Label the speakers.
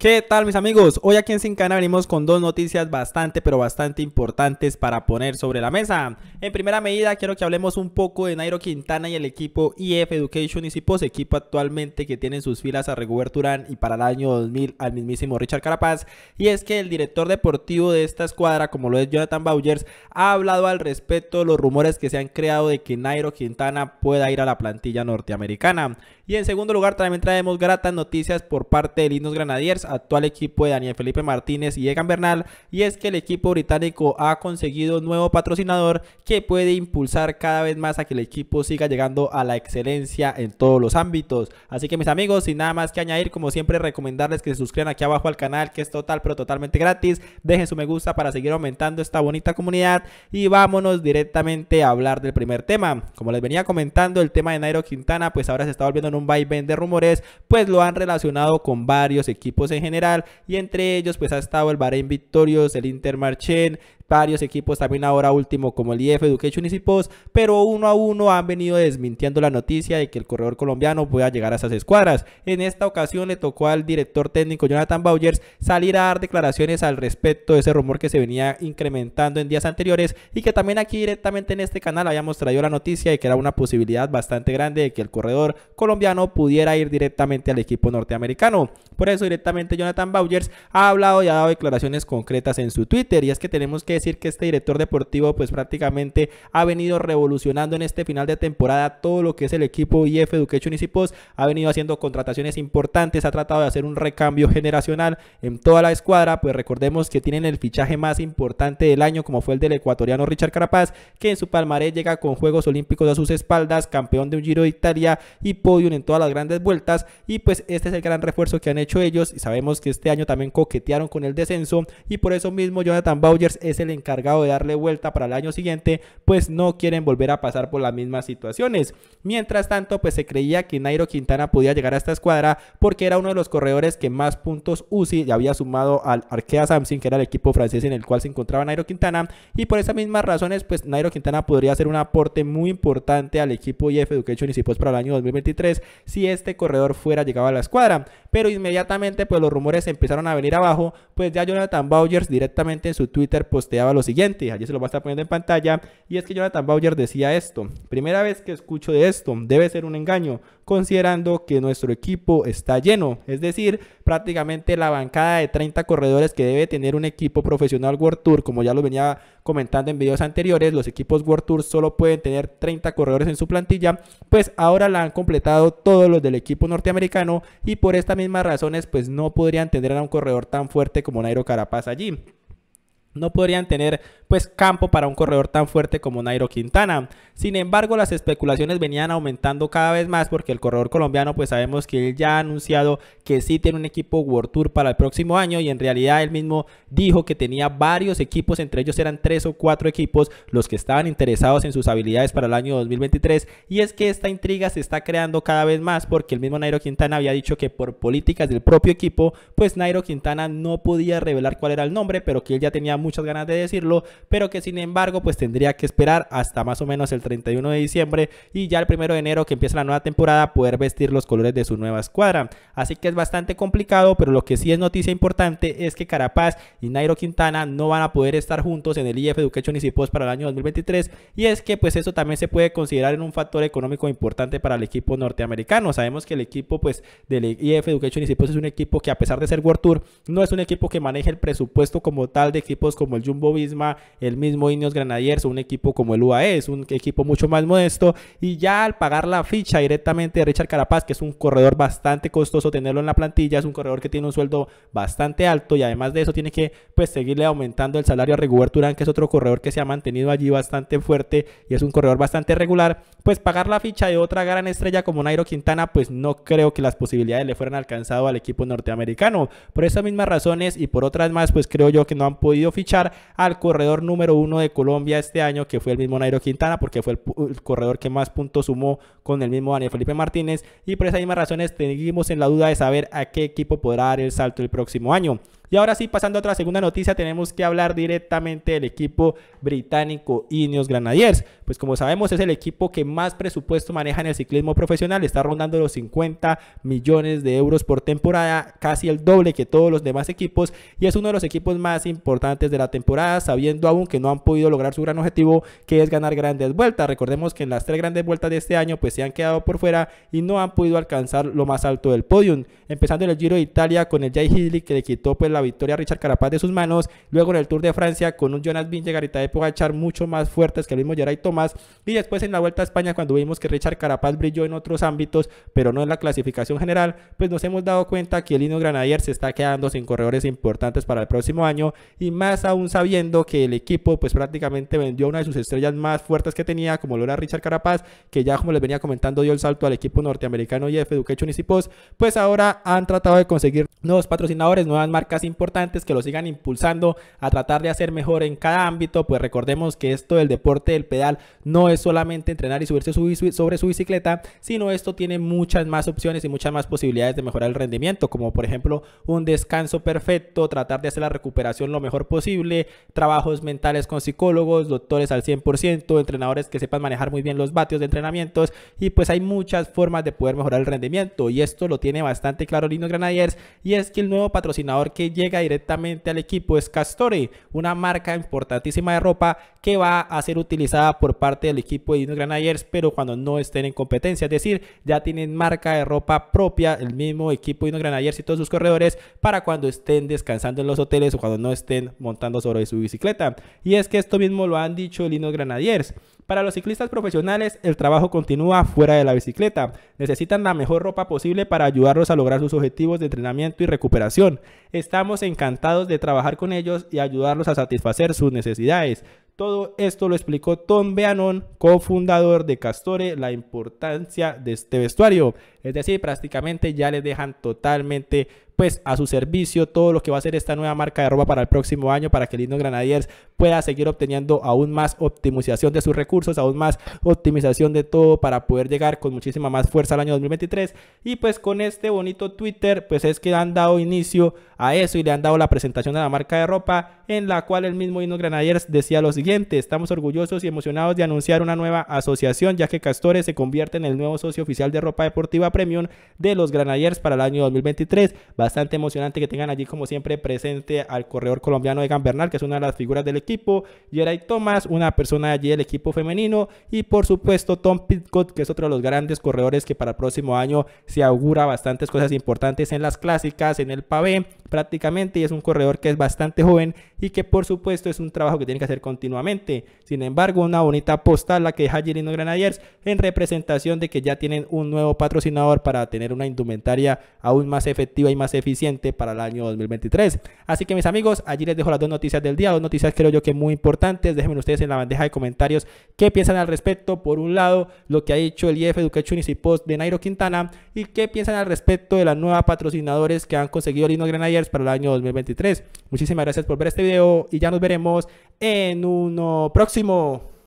Speaker 1: ¿Qué tal mis amigos? Hoy aquí en Sin venimos con dos noticias bastante pero bastante importantes para poner sobre la mesa. En primera medida quiero que hablemos un poco de Nairo Quintana y el equipo EF Education y Cipos, equipo actualmente que tienen sus filas a recubrir Turán y para el año 2000 al mismísimo Richard Carapaz. Y es que el director deportivo de esta escuadra, como lo es Jonathan Bowers, ha hablado al respecto de los rumores que se han creado de que Nairo Quintana pueda ir a la plantilla norteamericana. Y en segundo lugar, también traemos gratas noticias por parte de Linus Granadiers, actual equipo de Daniel Felipe Martínez y Egan Bernal. Y es que el equipo británico ha conseguido un nuevo patrocinador que puede impulsar cada vez más a que el equipo siga llegando a la excelencia en todos los ámbitos. Así que mis amigos, sin nada más que añadir, como siempre, recomendarles que se suscriban aquí abajo al canal, que es total pero totalmente gratis. Dejen su me gusta para seguir aumentando esta bonita comunidad. Y vámonos directamente a hablar del primer tema. Como les venía comentando, el tema de Nairo Quintana, pues ahora se está volviendo un un vaivén de rumores, pues lo han relacionado con varios equipos en general y entre ellos pues ha estado el Bahrein Victorious, el Inter Intermarché, varios equipos también ahora último como el IF e Education y Cipos, pero uno a uno han venido desmintiendo la noticia de que el corredor colombiano pueda llegar a esas escuadras. En esta ocasión le tocó al director técnico Jonathan Bowers salir a dar declaraciones al respecto de ese rumor que se venía incrementando en días anteriores y que también aquí directamente en este canal habíamos traído la noticia de que era una posibilidad bastante grande de que el corredor colombiano pudiera ir directamente al equipo norteamericano. Por eso directamente Jonathan Bowers ha hablado y ha dado declaraciones concretas en su Twitter y es que tenemos que decir que este director deportivo pues prácticamente ha venido revolucionando en este final de temporada todo lo que es el equipo IF e Education y ha venido haciendo contrataciones importantes, ha tratado de hacer un recambio generacional en toda la escuadra, pues recordemos que tienen el fichaje más importante del año como fue el del ecuatoriano Richard Carapaz, que en su palmarés llega con Juegos Olímpicos a sus espaldas, campeón de un Giro de Italia y podium en todas las grandes vueltas y pues este es el gran refuerzo que han hecho ellos y sabemos que este año también coquetearon con el descenso y por eso mismo Jonathan Bowers es el encargado de darle vuelta para el año siguiente, pues no quieren volver a pasar por las mismas situaciones. Mientras tanto, pues se creía que Nairo Quintana podía llegar a esta escuadra porque era uno de los corredores que más puntos UCI ya había sumado al Arkea Samsung, que era el equipo francés en el cual se encontraba Nairo Quintana, y por esas mismas razones, pues Nairo Quintana podría ser un aporte muy importante al equipo IF Education y para el año 2023 si este corredor fuera llegado a la escuadra. Pero inmediatamente, pues los rumores empezaron a venir abajo, pues ya Jonathan Bowers directamente en su Twitter posteó lo siguiente, allí se lo voy a estar poniendo en pantalla, y es que Jonathan Bauer decía esto, primera vez que escucho de esto, debe ser un engaño, considerando que nuestro equipo está lleno, es decir, prácticamente la bancada de 30 corredores que debe tener un equipo profesional World Tour, como ya lo venía comentando en videos anteriores, los equipos World Tour solo pueden tener 30 corredores en su plantilla, pues ahora la han completado todos los del equipo norteamericano y por estas mismas razones pues no podrían tener a un corredor tan fuerte como Nairo Carapaz allí no podrían tener pues campo para un corredor tan fuerte como Nairo Quintana. Sin embargo, las especulaciones venían aumentando cada vez más porque el corredor colombiano pues sabemos que él ya ha anunciado que sí tiene un equipo World Tour para el próximo año y en realidad él mismo dijo que tenía varios equipos, entre ellos eran tres o cuatro equipos los que estaban interesados en sus habilidades para el año 2023 y es que esta intriga se está creando cada vez más porque el mismo Nairo Quintana había dicho que por políticas del propio equipo pues Nairo Quintana no podía revelar cuál era el nombre pero que él ya tenía muchas ganas de decirlo, pero que sin embargo pues tendría que esperar hasta más o menos el 31 de diciembre y ya el 1 de enero que empieza la nueva temporada poder vestir los colores de su nueva escuadra. Así que es bastante complicado, pero lo que sí es noticia importante es que Carapaz y Nairo Quintana no van a poder estar juntos en el IF Education y Cipos para el año 2023 y es que pues eso también se puede considerar en un factor económico importante para el equipo norteamericano. Sabemos que el equipo pues del IF Education y Cipos es un equipo que a pesar de ser World Tour no es un equipo que maneje el presupuesto como tal de equipos como el Jumbo Visma, el mismo Ineos Granadiers o un equipo como el UAE, es un equipo mucho más modesto y ya al pagar la ficha directamente de Richard Carapaz, que es un corredor bastante costoso tenerlo en la plantilla, es un corredor que tiene un sueldo bastante alto y además de eso tiene que pues seguirle aumentando el salario a Rigobert Urán, que es otro corredor que se ha mantenido allí bastante fuerte y es un corredor bastante regular, pues pagar la ficha de otra gran estrella como Nairo Quintana, pues no creo que las posibilidades le fueran alcanzado al equipo norteamericano. Por esas mismas razones y por otras más, pues creo yo que no han podido fichar al corredor número uno de Colombia este año, que fue el mismo Nairo Quintana, porque fue el, el corredor que más puntos sumó con el mismo Daniel Felipe Martínez. Y por esas mismas razones, seguimos en la duda de saber a qué equipo podrá dar el salto el próximo año. Y ahora sí, pasando a otra segunda noticia, tenemos que hablar directamente del equipo británico Ineos Granadiers. Pues como sabemos, es el equipo que más presupuesto maneja en el ciclismo profesional. Está rondando los 50 millones de euros por temporada, casi el doble que todos los demás equipos. Y es uno de los equipos más importantes de la temporada, sabiendo aún que no han podido lograr su gran objetivo, que es ganar grandes vueltas. Recordemos que en las tres grandes vueltas de este año, pues se han quedado por fuera y no han podido alcanzar lo más alto del podium. Empezando en el Giro de Italia con el Jay Hidley, que le quitó pues la victoria a Richard Carapaz de sus manos. Luego en el Tour de Francia con un Jonas Vingegaard y a echar mucho más fuertes que el mismo y Tomás. Y después en la Vuelta a España cuando vimos que Richard Carapaz brilló en otros ámbitos, pero no en la clasificación general, pues nos hemos dado cuenta que el Lino Granadier se está quedando sin corredores importantes para el próximo año y más aún sabiendo que el equipo pues prácticamente vendió una de sus estrellas más fuertes que tenía como lo era Richard Carapaz, que ya como les venía comentando dio el salto al equipo norteamericano y Education y pues ahora han tratado de conseguir nuevos patrocinadores, nuevas marcas importantes que lo sigan impulsando a tratar de hacer mejor en cada ámbito, pues recordemos que esto del deporte del pedal no es solamente entrenar y subirse sobre su bicicleta, sino esto tiene muchas más opciones y muchas más posibilidades de mejorar el rendimiento, como por ejemplo un descanso perfecto, tratar de hacer la recuperación lo mejor posible, trabajos mentales con psicólogos, doctores al 100%, entrenadores que sepan manejar muy bien los vatios de entrenamientos y pues hay muchas formas de poder mejorar el rendimiento y esto lo tiene bastante claro Lino Granadiers y es que el nuevo patrocinador que llega directamente al equipo es Castore, una marca importantísima de ropa que va a ser utilizada por parte del equipo de Dino Granadiers, pero cuando no estén en competencia, es decir, ya tienen marca de ropa propia, el mismo equipo de Dino Granadiers y todos sus corredores para cuando estén descansando en los hoteles o cuando no estén montando sobre su bicicleta. Y es que esto mismo lo han dicho el Dino Granadiers. Para los ciclistas profesionales, el trabajo continúa fuera de la bicicleta. Necesitan la mejor ropa posible para ayudarlos a lograr sus objetivos de entrenamiento y recuperación. Estamos encantados de trabajar con ellos y ayudarlos a satisfacer sus necesidades. Todo esto lo explicó Tom Beanon, cofundador de Castore, la importancia de este vestuario. Es decir, prácticamente ya les dejan totalmente pues a su servicio todo lo que va a ser esta nueva marca de ropa para el próximo año para que Lindo Granadiers pueda seguir obteniendo aún más optimización de sus recursos, aún más optimización de todo para poder llegar con muchísima más fuerza al año 2023. Y pues con este bonito Twitter, pues es que han dado inicio a eso y le han dado la presentación de la marca de ropa en la cual el mismo Hino Granadiers decía lo siguiente, estamos orgullosos y emocionados de anunciar una nueva asociación ya que Castores se convierte en el nuevo socio oficial de ropa deportiva premium de los Granadiers para el año 2023. Bastante emocionante que tengan allí como siempre presente al corredor colombiano Egan Bernal, que es una de las figuras del equipo equipo, Jeray Thomas, una persona allí del equipo femenino y por supuesto Tom Pitcott, que es otro de los grandes corredores que para el próximo año se augura bastantes cosas importantes en las clásicas, en el pavé prácticamente y es un corredor que es bastante joven y que por supuesto es un trabajo que tiene que hacer continuamente. Sin embargo, una bonita postal la que deja Girino Granadiers en representación de que ya tienen un nuevo patrocinador para tener una indumentaria aún más efectiva y más eficiente para el año 2023. Así que mis amigos, allí les dejo las dos noticias del día, dos noticias creo yo que muy importantes. Déjenme ustedes en la bandeja de comentarios qué piensan al respecto. Por un lado, lo que ha dicho el IF Education y Post de Nairo Quintana y qué piensan al respecto de las nuevas patrocinadores que han conseguido Lino Grenadiers para el año 2023. Muchísimas gracias por ver este video y ya nos veremos en uno próximo.